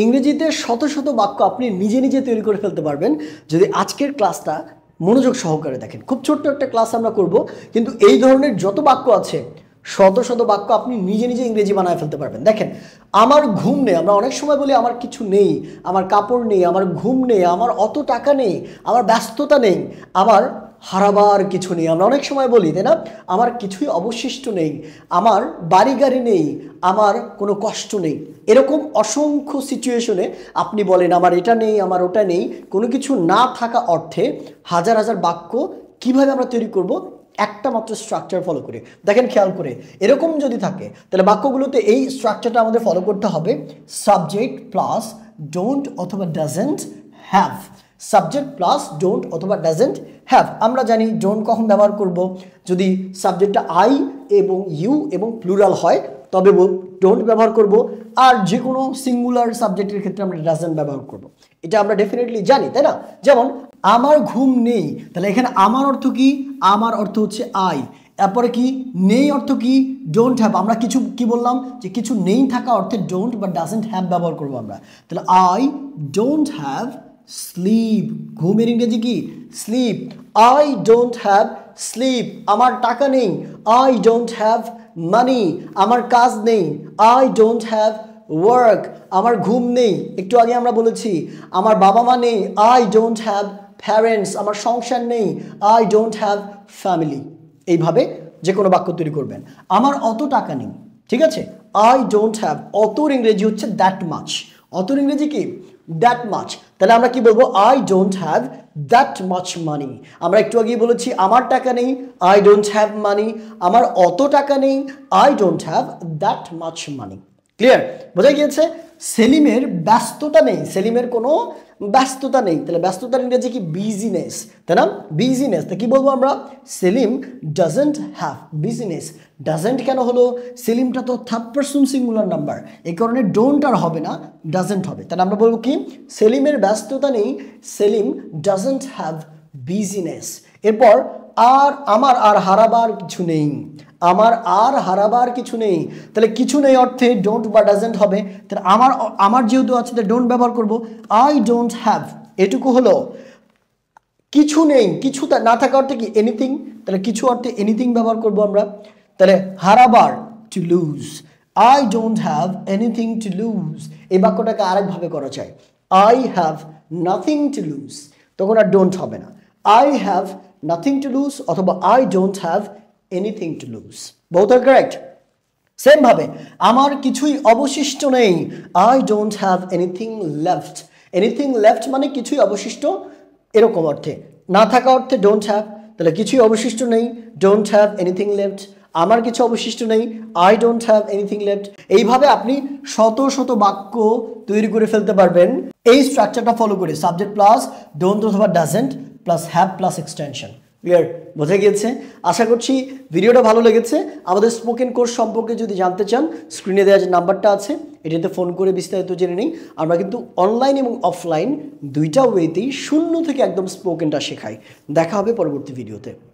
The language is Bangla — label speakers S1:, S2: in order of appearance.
S1: ইংরেজিতে শত শত বাক্য আপনি নিজে নিজে তৈরি করে ফেলতে পারবেন যদি আজকের ক্লাসটা মনোযোগ সহকারে দেখেন খুব ছোট্ট একটা ক্লাস আমরা করব কিন্তু এই ধরনের যত বাক্য আছে শত শত বাক্য আপনি নিজে নিজে ইংরেজি বানায় ফেলতে পারবেন দেখেন আমার ঘুম নেই আমরা অনেক সময় বলি আমার কিছু নেই আমার কাপড় নেই আমার ঘুম নেই আমার অত টাকা নেই আমার ব্যস্ততা নেই আমার হারাবার কিছু নেই আমরা অনেক সময় বলি তাই না আমার কিছুই অবশিষ্ট নেই আমার বাড়ি গাড়ি নেই আমার কোনো কষ্ট নেই এরকম অসংখ্য সিচুয়েশনে আপনি বলেন আমার এটা নেই আমার ওটা নেই কোনো কিছু না থাকা অর্থে হাজার হাজার বাক্য কিভাবে আমরা তৈরি করব একটা মাত্র স্ট্রাকচার ফলো করে দেখেন খেয়াল করে এরকম যদি থাকে তাহলে বাক্যগুলোতে এই স্ট্রাকচারটা আমাদের ফলো করতে হবে সাবজেক্ট প্লাস ডোন্ট অথবা doesn't have subject plus don't অথবা ডাজেন্ট হ্যাভ আমরা জানি ডোন্ট কখন ব্যবহার করব যদি সাবজেক্টটা আই এবং ইউ এবং প্লুরাল হয় তবে ডোন্ট ব্যবহার করব আর যে কোনো সিঙ্গুলার সাবজেক্টের ক্ষেত্রে আমরা ডাজেন্ট ব্যবহার করব। এটা আমরা ডেফিনেটলি জানি তাই না যেমন আমার ঘুম নেই তাহলে এখানে আমার অর্থ কি আমার অর্থ হচ্ছে আই তারপরে কি নেই অর্থ কি ডোন্ট হ্যাভ আমরা কিছু কি বললাম যে কিছু নেই থাকা অর্থে ডোন্ট বা ডাজেন্ট হ্যাভ ব্যবহার করবো আমরা তাহলে আই ডোন্ট হ্যাভ স্লিপ ঘুমের ইংরেজি কি sleep I don't have sleep আমার টাকা নেই আই ডোন্ট হ্যাভ মানি আমার কাজ নেই আই ডোন্ট হ্যাভ ওয়ার্ক আমার ঘুম নেই একটু আগে আমরা বলেছি আমার বাবা মা নেই আই ডোন্ট হ্যাভ প্যারেন্টস আমার সংসার নেই আই ডোন্ট হ্যাভ ফ্যামিলি এইভাবে যে কোনো বাক্য তৈরি করবেন আমার অত টাকা নেই ঠিক আছে আই ডোন্ট হ্যাভ অতর ইংরেজি হচ্ছে দ্যাট মাছ অতর ইংরেজি কি দ্যাট মাছ তাহলে আমরা কি বলবো I don't have that much money আমরা একটু আগে বলেছি আমার টাকা নেই আই ডোন্ট হ্যাভ মানি আমার অত টাকা নেই I don't have that much money clear বোঝা গিয়েছে সেলিমের ব্যস্ততা নেই সেলিমের কোনো ব্যস্ততা নেই তাহলে ব্যস্ততার ইংরেজি কি বিজিনেস তাই না বিজিনেস তা কি বলবো আমরা Selim doesn't have business doesn't কেন হলো সেলিমটা তো থার্ড পার্সন সিঙ্গুলার নাম্বার এই কারণে ডোন্ট আর হবে না ডাজেন্ট হবে তাহলে আমরা বলবো কি সেলিমের ব্যস্ততা নেই সেলিম ডাজেন্ট হ্যাভ বিজিনেস এরপর আর আমার আর হারাবার কিছু নেই আমার আর হারাবার কিছু নেই তাহলে কিছু নেই অর্থে ডোন্ট বা ডাজেন্ট হবে তাহলে আমার আমার যেহেতু আছে তাহলে ডোন্ট ব্যবহার করব আই ডোন্ট হ্যাভ এটুকু হলো কিছু নেই কিছু না থাকা অর্থে কি এনিথিং তাহলে কিছু অর্থে এনিথিং ব্যবহার করব আমরা তাহলে হারাবার to lose I don't have anything to lose এই বাক্যটাকে আরেকভাবে করা চাই I have nothing to lose তখন আর ডোন্ট হবে না I have nothing to lose অথবা I don't have anything to lose both are correct সেমভাবে আমার কিছুই অবশিষ্ট নেই I don't have anything left anything left মানে কিছুই অবশিষ্ট এরকম অর্থে না থাকা অর্থে ডোন্ট হ্যাভ তাহলে কিছুই অবশিষ্ট নেই ডোন্ট হ্যাভ এনিথিং লেফট আমার কিছু অবশিষ্ট নেই I don't have anything left এইভাবে আপনি শত শত বাক্য তৈরি করে ফেলতে পারবেন এই স্ট্রাকচারটা ফলো করে সাবজেক্ট প্লাস ডোন্ট অথবা doesn't plus have plus extension clear বোঝা গিয়েছে আশা করছি ভিডিওটা ভালো লেগেছে আমাদের স্পোকেন কোর্স সম্পর্কে যদি জানতে চান স্ক্রিনে দেওয়া যে নাম্বারটা আছে এটাতে ফোন করে বিস্তারিত জেনে নিই আমরা কিন্তু অনলাইন এবং অফলাইন দুইটা ওয়েতেই শূন্য থেকে একদম স্পোকেনটা শেখাই দেখা হবে পরবর্তী ভিডিওতে